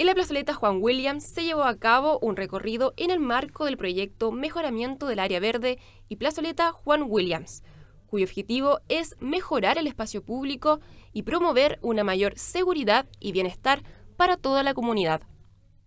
En la plazoleta Juan Williams se llevó a cabo un recorrido en el marco del proyecto Mejoramiento del Área Verde y Plazoleta Juan Williams, cuyo objetivo es mejorar el espacio público y promover una mayor seguridad y bienestar para toda la comunidad.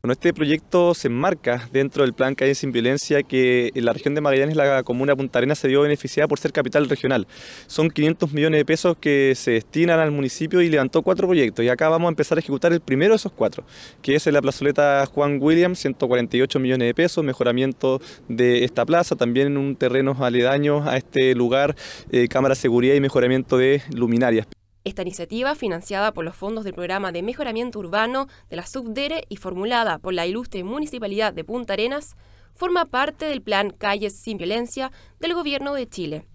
Bueno, este proyecto se enmarca dentro del plan Calle sin Violencia que en la región de Magallanes, la comuna Punta Arenas, se vio beneficiada por ser capital regional. Son 500 millones de pesos que se destinan al municipio y levantó cuatro proyectos. Y acá vamos a empezar a ejecutar el primero de esos cuatro, que es en la plazoleta Juan Williams, 148 millones de pesos, mejoramiento de esta plaza, también en un terreno aledaño a este lugar, eh, cámara de seguridad y mejoramiento de luminarias. Esta iniciativa, financiada por los fondos del Programa de Mejoramiento Urbano de la Subdere y formulada por la ilustre Municipalidad de Punta Arenas, forma parte del Plan Calles sin Violencia del Gobierno de Chile,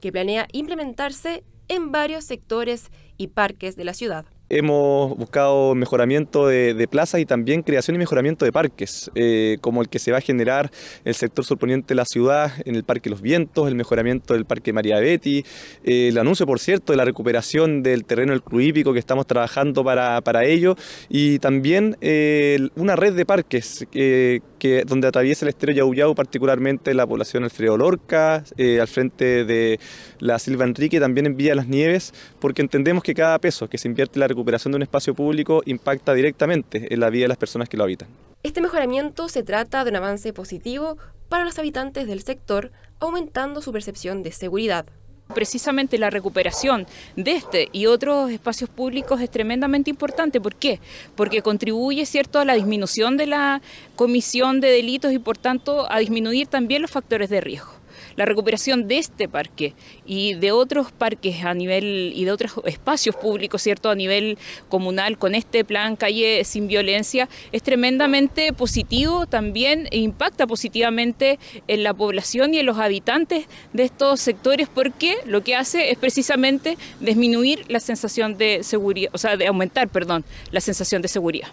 que planea implementarse en varios sectores y parques de la ciudad. Hemos buscado mejoramiento de, plazas y también creación y mejoramiento de parques, eh, como el que se va a generar el sector surponiente de la ciudad, en el Parque Los Vientos, el mejoramiento del Parque María Betty, eh, el anuncio, por cierto, de la recuperación del terreno del Club que estamos trabajando para, ello, y también eh, una red de parques que donde atraviesa el estero Yauyau, particularmente la población Alfredo Lorca, eh, al frente de la Silva Enrique, también en Villa Las Nieves, porque entendemos que cada peso que se invierte en la recuperación de un espacio público impacta directamente en la vida de las personas que lo habitan. Este mejoramiento se trata de un avance positivo para los habitantes del sector, aumentando su percepción de seguridad. Precisamente la recuperación de este y otros espacios públicos es tremendamente importante. ¿Por qué? Porque contribuye cierto, a la disminución de la comisión de delitos y por tanto a disminuir también los factores de riesgo la recuperación de este parque y de otros parques a nivel y de otros espacios públicos, ¿cierto? A nivel comunal, con este plan Calle sin Violencia, es tremendamente positivo también e impacta positivamente en la población y en los habitantes de estos sectores porque lo que hace es precisamente disminuir la sensación de seguridad, o sea, de aumentar, perdón, la sensación de seguridad.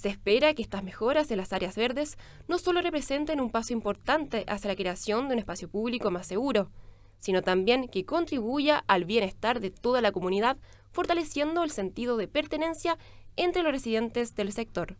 Se espera que estas mejoras en las áreas verdes no solo representen un paso importante hacia la creación de un espacio público más seguro, sino también que contribuya al bienestar de toda la comunidad, fortaleciendo el sentido de pertenencia entre los residentes del sector.